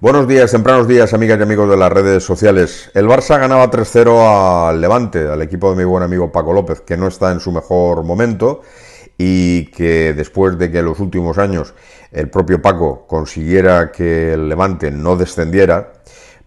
Buenos días, tempranos días, amigas y amigos de las redes sociales. El Barça ganaba 3-0 al Levante, al equipo de mi buen amigo Paco López, que no está en su mejor momento y que después de que en los últimos años el propio Paco consiguiera que el Levante no descendiera,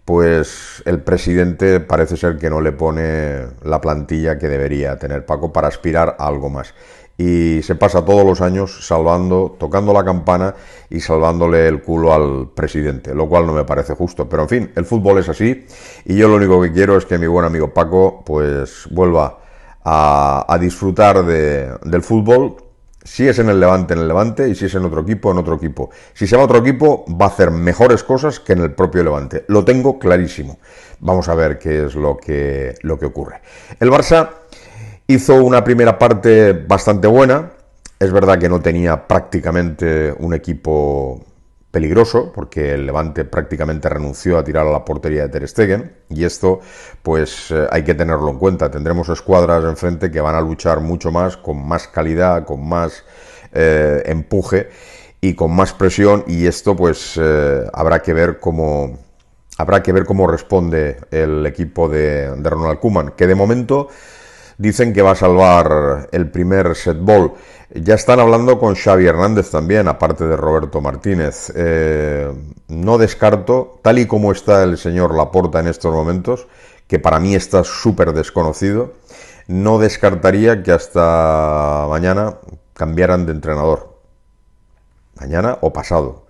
pues el presidente parece ser que no le pone la plantilla que debería tener Paco para aspirar a algo más. Y se pasa todos los años salvando, tocando la campana y salvándole el culo al presidente, lo cual no me parece justo. Pero en fin, el fútbol es así y yo lo único que quiero es que mi buen amigo Paco pues vuelva a, disfrutar del fútbol si es en el Levante, en el Levante, y si es en otro equipo, en otro equipo. Si se va a otro equipo, va a hacer mejores cosas que en el propio Levante. Lo tengo clarísimo. Vamos a ver qué es lo que, lo que ocurre. El Barça hizo una primera parte bastante buena. Es verdad que no tenía prácticamente un equipo peligroso porque el Levante prácticamente renunció a tirar a la portería de Ter Stegen y esto pues eh, hay que tenerlo en cuenta. Tendremos escuadras enfrente que van a luchar mucho más, con más calidad, con más eh, empuje y con más presión y esto pues eh, habrá que ver cómo habrá que ver cómo responde el equipo de, de Ronald Kuman, que de momento dicen que va a salvar el primer set ball. Ya están hablando con Xavi Hernández también, aparte de Roberto Martínez. Eh, no descarto, tal y como está el señor Laporta en estos momentos, que para mí está súper desconocido, no descartaría que hasta mañana cambiaran de entrenador. Mañana o pasado,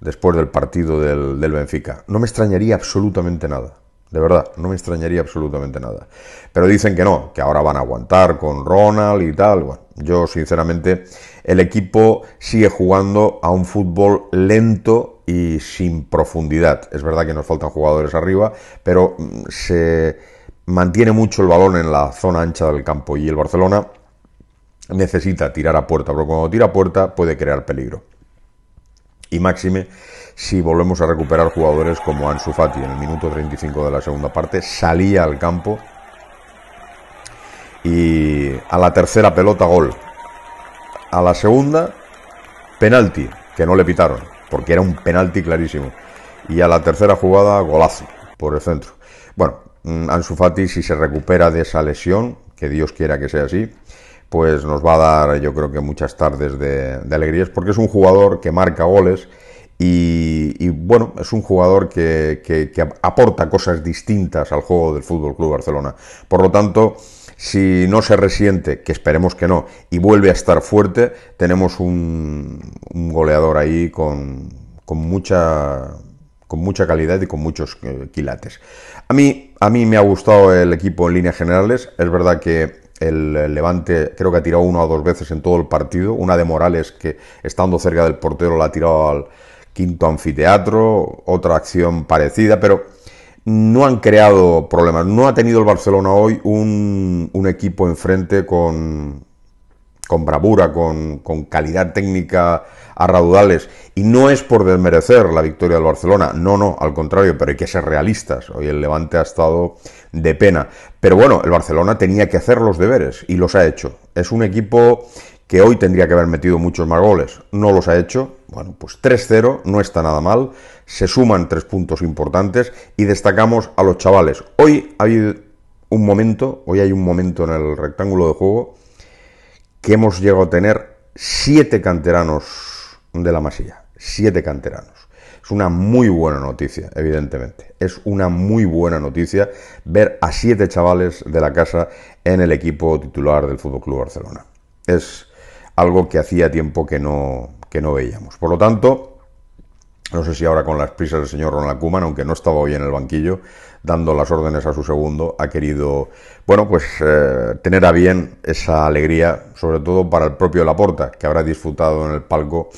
después del partido del Benfica. No me extrañaría absolutamente nada. De verdad, no me extrañaría absolutamente nada. Pero dicen que no, que ahora van a aguantar con Ronald y tal. Bueno, yo sinceramente, el equipo sigue jugando a un fútbol lento y sin profundidad. Es verdad que nos faltan jugadores arriba, pero mm, se mantiene mucho el balón en la zona ancha del campo y el Barcelona necesita tirar a puerta, pero cuando tira a puerta puede crear peligro. Y máxime si volvemos a recuperar jugadores como Ansu Fati en el minuto 35 de la segunda parte, salía al campo y a la tercera pelota gol. A la segunda, penalti, que no le pitaron, porque era un penalti clarísimo. Y a la tercera jugada, golazo por el centro. Bueno, mm, Ansu Fati si se recupera de esa lesión, que Dios quiera que sea así, pues nos va a dar yo creo que muchas tardes de, de alegrías, porque es un jugador que marca goles, y, bueno, es un jugador que, aporta cosas distintas al juego del Fútbol Club Barcelona. Por lo tanto, si no se resiente, que esperemos que no, y vuelve a estar fuerte, tenemos un, goleador ahí con, mucha, con mucha calidad y con muchos eh, quilates. A mí, a mí me ha gustado el equipo en líneas generales. Es verdad que el Levante creo que ha tirado una o dos veces en todo el partido. Una de Morales que estando cerca del portero la ha tirado al, quinto anfiteatro, otra acción parecida, pero no han creado problemas. No ha tenido el Barcelona hoy un, equipo enfrente con, con bravura, con, con, calidad técnica a raudales. Y no es por desmerecer la victoria del Barcelona, no, no, al contrario, pero hay que ser realistas. Hoy el Levante ha estado de pena. Pero bueno, el Barcelona tenía que hacer los deberes y los ha hecho. Es un equipo que hoy tendría que haber metido muchos más goles, no los ha hecho. Bueno, pues 3-0 no está nada mal, se suman tres puntos importantes y destacamos a los chavales. Hoy ha habido un momento, hoy hay un momento en el rectángulo de juego que hemos llegado a tener siete canteranos de la masilla, siete canteranos. Es una muy buena noticia, evidentemente. Es una muy buena noticia ver a siete chavales de la casa en el equipo titular del Fútbol Club Barcelona. Es algo que hacía tiempo que no, que no veíamos. Por lo tanto, no sé si ahora con las prisas del señor Ronald Kuman, aunque no estaba hoy en el banquillo, dando las órdenes a su segundo, ha querido, bueno, pues eh, tener a bien esa alegría, sobre todo para el propio Laporta, que habrá disfrutado en el palco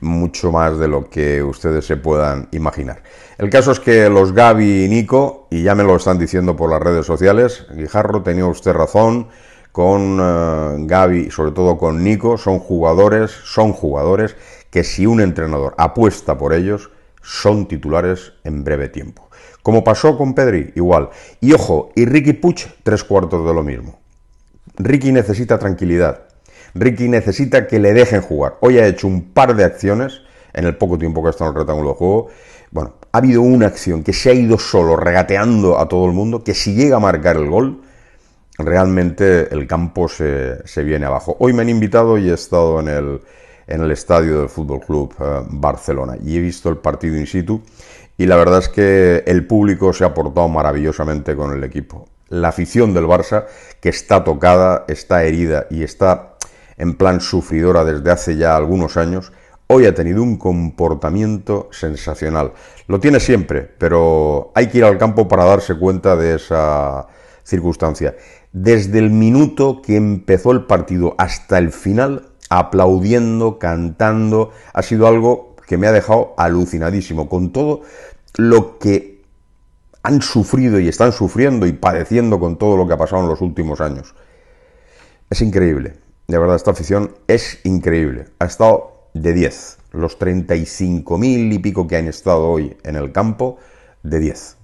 mucho más de lo que ustedes se puedan imaginar. El caso es que los Gaby y Nico, y ya me lo están diciendo por las redes sociales, Guijarro tenía usted razón, con eh, Gaby y sobre todo con Nico, son jugadores, son jugadores que si un entrenador apuesta por ellos, son titulares en breve tiempo. Como pasó con Pedri, igual. Y ojo, y Ricky Puch, tres cuartos de lo mismo. Ricky necesita tranquilidad. Ricky necesita que le dejen jugar. Hoy ha hecho un par de acciones en el poco tiempo que está en el rectángulo de juego. Bueno, ha habido una acción que se ha ido solo, regateando a todo el mundo, que si llega a marcar el gol, realmente el campo se, se, viene abajo. Hoy me han invitado y he estado en el, en el estadio del Fútbol Club eh, Barcelona y he visto el partido in situ. Y la verdad es que el público se ha portado maravillosamente con el equipo. La afición del Barça, que está tocada, está herida y está en plan sufridora desde hace ya algunos años, hoy ha tenido un comportamiento sensacional. Lo tiene siempre, pero hay que ir al campo para darse cuenta de esa circunstancia desde el minuto que empezó el partido hasta el final, aplaudiendo, cantando. Ha sido algo que me ha dejado alucinadísimo con todo lo que han sufrido y están sufriendo y padeciendo con todo lo que ha pasado en los últimos años. Es increíble, de verdad, esta afición es increíble. Ha estado de 10. Los 35.000 y pico que han estado hoy en el campo, de 10.